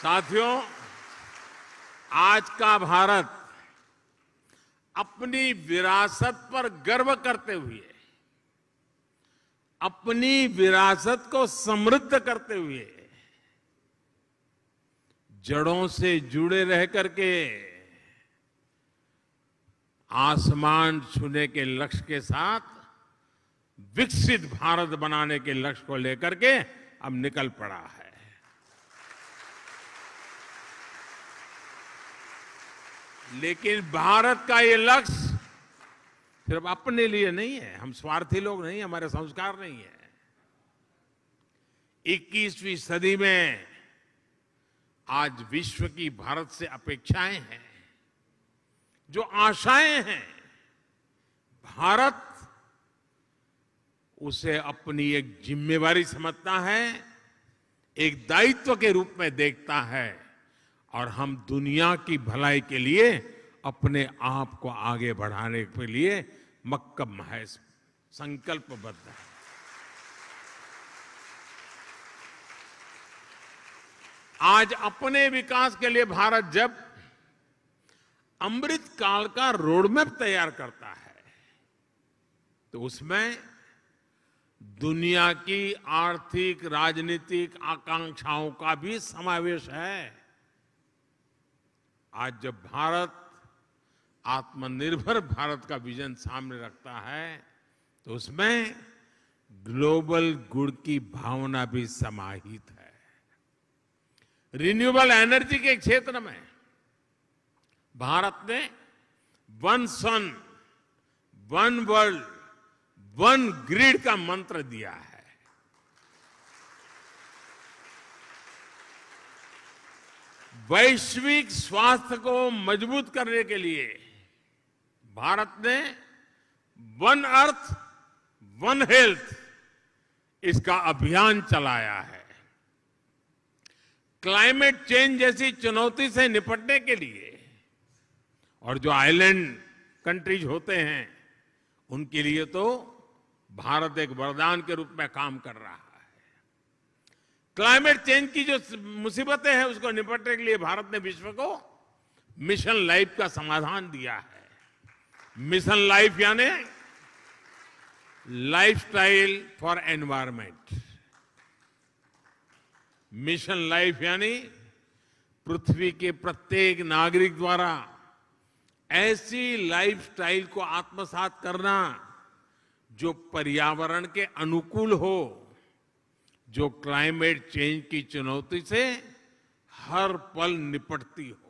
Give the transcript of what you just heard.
साथियों आज का भारत अपनी विरासत पर गर्व करते हुए अपनी विरासत को समृद्ध करते हुए जड़ों से जुड़े रह करके आसमान छूने के लक्ष्य के साथ विकसित भारत बनाने के लक्ष्य को लेकर के अब निकल पड़ा है लेकिन भारत का ये लक्ष्य सिर्फ अपने लिए नहीं है हम स्वार्थी लोग नहीं हमारे संस्कार नहीं है 21वीं सदी में आज विश्व की भारत से अपेक्षाएं हैं जो आशाएं हैं भारत उसे अपनी एक जिम्मेवारी समझता है एक दायित्व के रूप में देखता है और हम दुनिया की भलाई के लिए अपने आप को आगे बढ़ाने के लिए मक्कम महज संकल्पबद्ध है आज अपने विकास के लिए भारत जब अमृत काल का रोडमैप तैयार करता है तो उसमें दुनिया की आर्थिक राजनीतिक आकांक्षाओं का भी समावेश है आज जब भारत आत्मनिर्भर भारत का विजन सामने रखता है तो उसमें ग्लोबल गुड की भावना भी समाहित है रिन्यूएबल एनर्जी के क्षेत्र में भारत ने one sun one world one grid का मंत्र दिया है वैश्विक स्वास्थ्य को मजबूत करने के लिए भारत ने वन अर्थ वन हेल्थ इसका अभियान चलाया है क्लाइमेट चेंज जैसी चुनौती से निपटने के लिए और जो आइलैंड कंट्रीज होते हैं उनके लिए तो भारत एक वरदान के रूप में काम कर रहा है क्लाइमेट चेंज की जो मुसीबतें हैं उसको निपटने के लिए भारत ने विश्व को मिशन लाइफ का समाधान दिया है मिशन लाइफ यानी lifestyle for environment mission life यानी पृथ्वी के प्रत्येक नागरिक द्वारा ऐसी लाइफस्टाइल को आत्मसात करना जो पर्यावरण के अनुकूल हो जो क्लाइमेट चेंज की चुनौती से हर पल निपटती हो